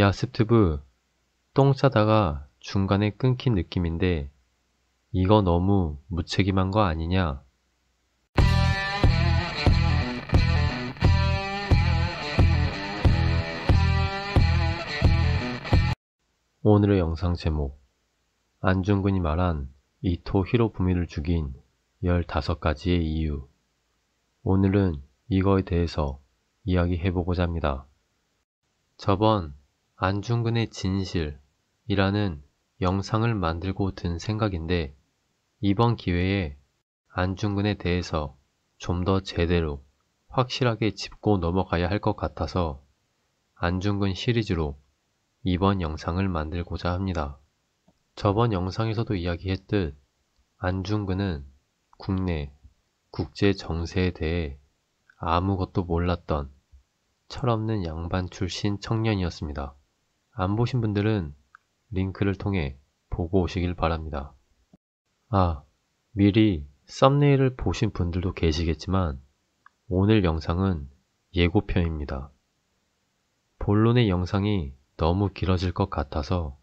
야스튜브똥 싸다가 중간에 끊긴 느낌인데 이거 너무 무책임한 거 아니냐? 오늘의 영상 제목 안중근이 말한 이토 히로부미를 죽인 15가지의 이유 오늘은 이거에 대해서 이야기해보고자 합니다. 저번 안중근의 진실이라는 영상을 만들고 든 생각인데 이번 기회에 안중근에 대해서 좀 더 제대로 확실하게 짚고 넘어가야 할 것 같아서 안중근 시리즈로 이번 영상을 만들고자 합니다. 저번 영상에서도 이야기했듯 안중근은 국내, 국제 정세에 대해 아무것도 몰랐던 철없는 양반 출신 청년이었습니다. 안 보신 분들은 링크를 통해 보고 오시길 바랍니다. 아, 미리 썸네일을 보신 분들도 계시겠지만 오늘 영상은 예고편입니다. 본론의 영상이 너무 길어질 것 같아서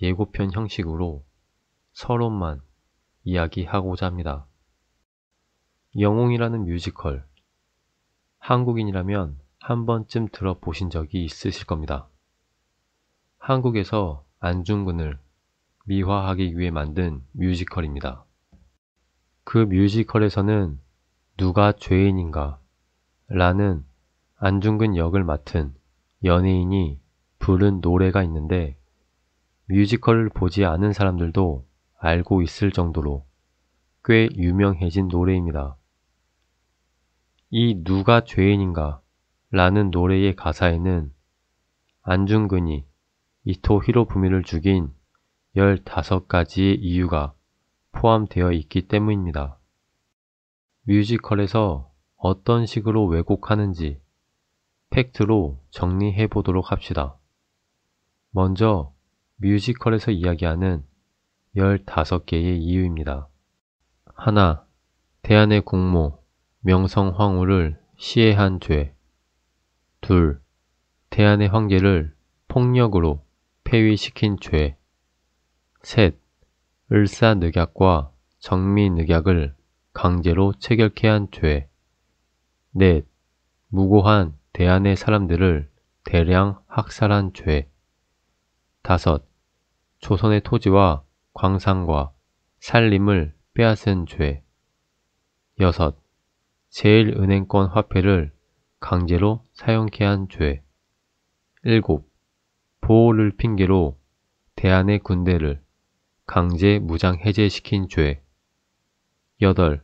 예고편 형식으로 서론만 이야기하고자 합니다. 영웅이라는 뮤지컬 한국인이라면 한 번쯤 들어보신 적이 있으실 겁니다. 한국에서 안중근을 미화하기 위해 만든 뮤지컬입니다. 그 뮤지컬에서는 누가 죄인인가 라는 안중근 역을 맡은 연예인이 부른 노래가 있는데 뮤지컬을 보지 않은 사람들도 알고 있을 정도로 꽤 유명해진 노래입니다. 이 누가 죄인인가 라는 노래의 가사에는 안중근이 이토 히로부미를 죽인 15가지의 이유가 포함되어 있기 때문입니다. 뮤지컬에서 어떤 식으로 왜곡하는지 팩트로 정리해 보도록 합시다. 먼저 뮤지컬에서 이야기하는 15개의 이유입니다. 하나, 대한의 공모, 명성황후를 시해한 죄. 둘, 대한의 황제를 폭력으로 폐위시킨 죄. 셋. 을사늑약과 정미늑약을 강제로 체결케 한 죄. 넷. 무고한 대안의 사람들을 대량 학살한 죄. 다섯. 조선의 토지와 광산과 산림을 빼앗은 죄. 여섯. 제일은행권 화폐를 강제로 사용케 한 죄. 일곱. 보호를 핑계로 대한의 군대를 강제 무장 해제시킨 죄. 8.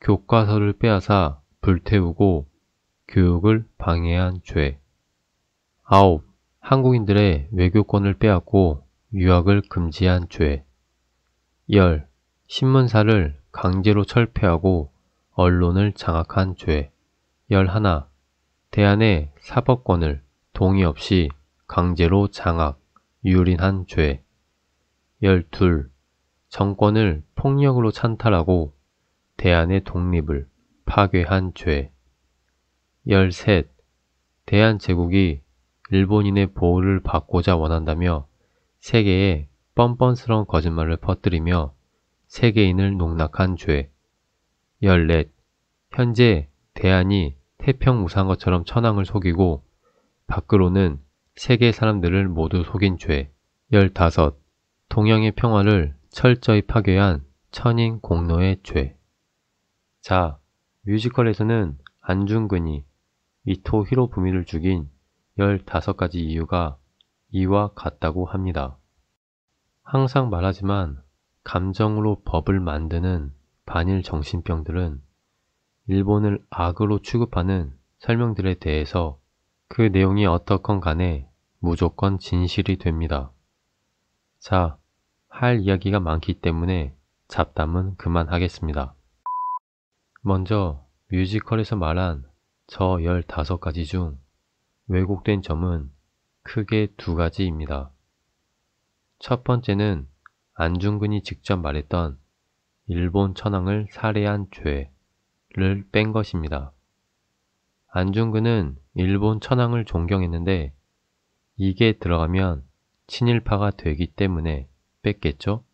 교과서를 빼앗아 불태우고 교육을 방해한 죄. 9. 한국인들의 외교권을 빼앗고 유학을 금지한 죄. 10. 신문사를 강제로 철폐하고 언론을 장악한 죄. 11. 대안의 사법권을 동의 없이 강제로 장악, 유린한 죄. 12. 정권을 폭력으로 찬탈하고 대한의 독립을 파괴한 죄. 13. 대한제국이 일본인의 보호를 받고자 원한다며 세계에 뻔뻔스러운 거짓말을 퍼뜨리며 세계인을 농락한 죄. 14. 현재 대한이 태평무상것처럼 천황을 속이고 밖으로는 세계 사람들을 모두 속인 죄. 15. 동양의 평화를 철저히 파괴한 천인 공로의 죄. 자, 뮤지컬에서는 안중근이 이토 히로부미를 죽인 15가지 이유가 이와 같다고 합니다. 항상 말하지만 감정으로 법을 만드는 반일 정신병들은 일본을 악으로 취급하는 설명들에 대해서 그 내용이 어떻건 간에 무조건 진실이 됩니다. 자, 할 이야기가 많기 때문에 잡담은 그만하겠습니다. 먼저 뮤지컬에서 말한 저 15가지 중 왜곡된 점은 크게 두 가지입니다. 첫 번째는 안중근이 직접 말했던 일본 천황을 살해한 죄를 뺀 것입니다. 안중근은 일본 천황을 존경했는데 이게 들어가면 친일파가 되기 때문에 뺐겠죠?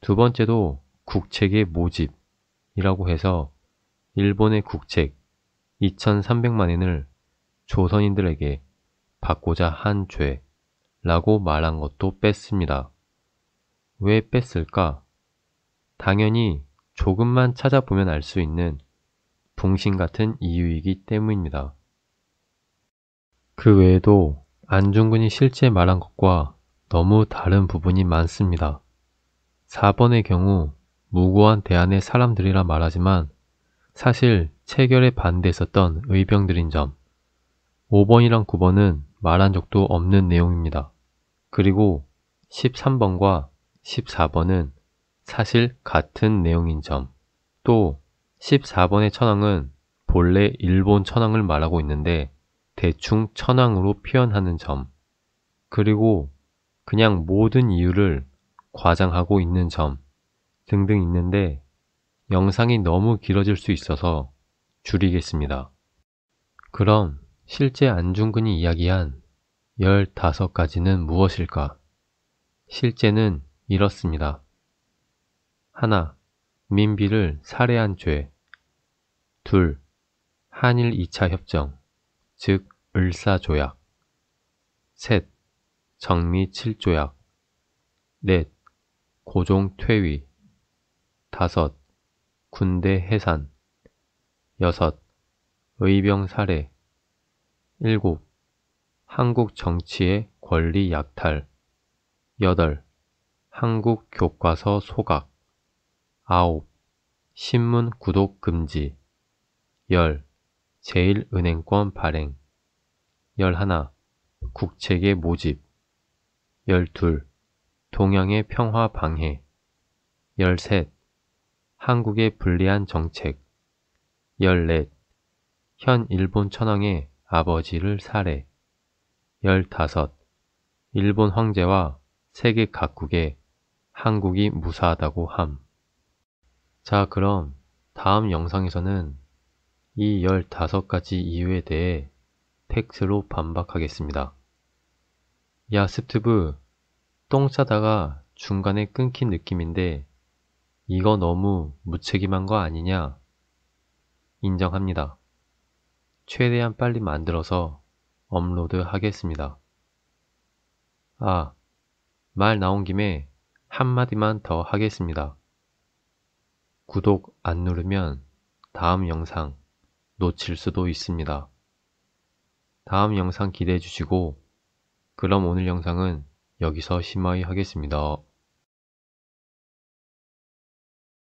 두 번째도 국책의 모집이라고 해서 일본의 국책 2,300만엔을 조선인들에게 받고자 한 죄라고 말한 것도 뺐습니다. 왜 뺐을까? 당연히 조금만 찾아보면 알 수 있는 붕신 같은 이유이기 때문입니다. 그 외에도 안중근이 실제 말한 것과 너무 다른 부분이 많습니다. 4번의 경우 무고한 대안의 사람들이라 말하지만 사실 체결에 반대했었던 의병들인 점 5번이랑 9번은 말한 적도 없는 내용입니다. 그리고 13번과 14번은 사실 같은 내용인 점. 또 14번의 천황은 본래 일본 천황을 말하고 있는데 대충 천황으로 표현하는 점, 그리고 그냥 모든 이유를 과장하고 있는 점 등등 있는데 영상이 너무 길어질 수 있어서 줄이겠습니다. 그럼 실제 안중근이 이야기한 15가지는 무엇일까? 실제는 이렇습니다. 하나, 민비를 살해한 죄. 둘, 한일 2차 협정. 즉 을사조약 셋 정미칠조약 넷 고종퇴위 다섯 군대 해산 여섯 의병 사례 일곱 한국 정치의 권리 약탈 여덟 한국 교과서 소각 아홉 신문 구독 금지 열 제1은행권 발행 11. 국책의 모집 12. 동양의 평화 방해 13. 한국의 불리한 정책 14. 현 일본 천황의 아버지를 살해 15. 일본 황제와 세계 각국에 한국이 무사하다고 함. 자, 그럼 다음 영상에서는 이 15가지 이유에 대해 텍스로 반박하겠습니다. 야스트브똥 싸다가 중간에 끊긴 느낌인데 이거 너무 무책임한 거 아니냐? 인정합니다. 최대한 빨리 만들어서 업로드 하겠습니다. 아, 말 나온 김에 한마디만 더 하겠습니다. 구독 안 누르면 다음 영상 놓칠 수도 있습니다. 다음 영상 기대해 주시고 그럼 오늘 영상은 여기서 심하이 하겠습니다.